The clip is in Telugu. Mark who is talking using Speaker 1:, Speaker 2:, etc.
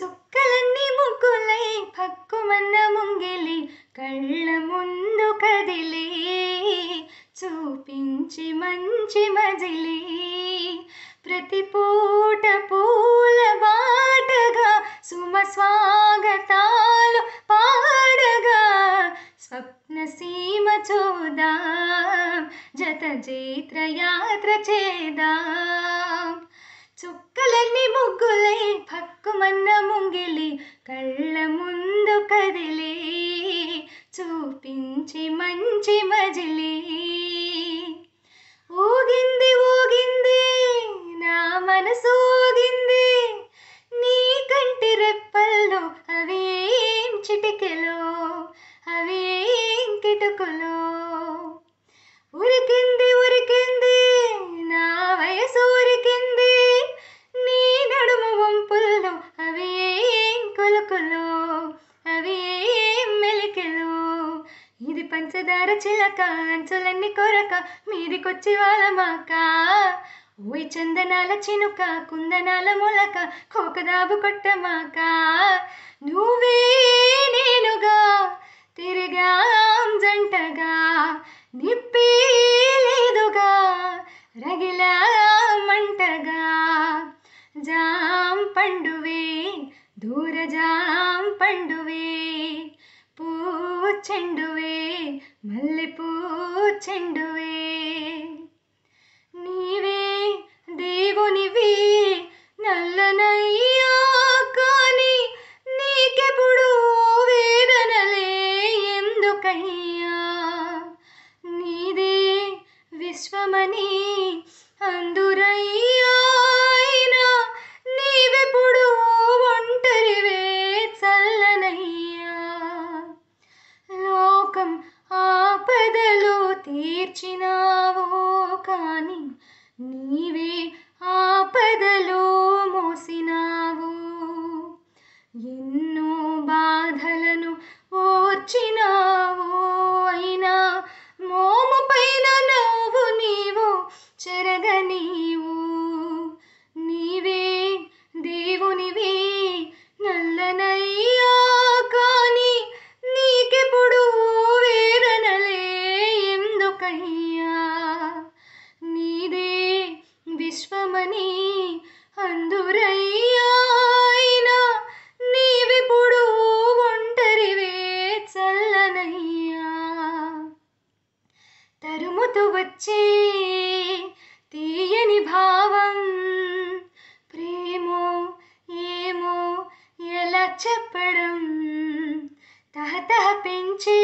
Speaker 1: చుక్కలన్నీ ముగ్గులై పక్కుమన్న ముంగిలి కళ్ళ ముందు కదిలి చూపించి మంచి మజిలి ప్రతి పూట పూల బాటగా సుమ స్వాగతాలు పాడగా స్వప్న సీమ చూదా జత జేత్ర యాత్ర చేదా ముగ్గులన్నీ ముగ్గులే భక్కుమన్న ముంగిలి కళ్ళ ముందు కదిలి చూపించి మంచి మజిలి ఊగింది ఊగింది నా మనసు ఊగింది నీ కంటి రెప్పల్లో అవేం చిటికెలో అవేం కిటుకులో ఉరికింది దార చిలక అంచులన్నీ కొరక మీదికొచ్చి మాక ఊయి చందనాల చినుక కుందనాల మొలక కోకదాబు కొట్టమాక నువ్వే నేనుగా తిరిగాం జంటగా నిప్పి లేదుగా రగిలామంటగా జాం పండువే దూర జాం పండువే పూచెండువే చెండువే మల్లెపూ చెండువే నీవే దేవునివి నల్లనయ్యా కానీ నీకెప్పుడు వేదనలే ఎందుకయ్యా నీదే విశ్వమని అందు తీర్చినావో కానీ నీవే ఆపదలో మోసినా పారుతూ వచ్చే తీయని భావం ప్రేమో ఏమో ఎలా చెప్పడం తహతహ పెంచే